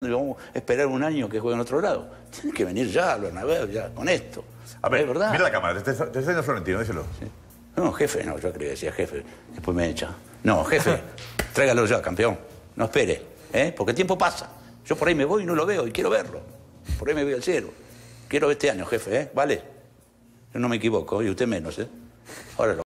Vamos a esperar un año que juegue en otro lado. Tienen que venir ya, lo ya, con esto. A ver, ¿verdad? Mira la cámara, te, te está diciendo Florentino, díselo. No, jefe, no, yo creía que decía jefe, después me echa. No, jefe, tráigalo ya, campeón. No espere, ¿eh? porque el tiempo pasa. Yo por ahí me voy y no lo veo y quiero verlo. Por ahí me veo al cielo. Quiero este año, jefe, ¿eh? ¿Vale? Yo no me equivoco, y usted menos, ¿eh? Ahora lo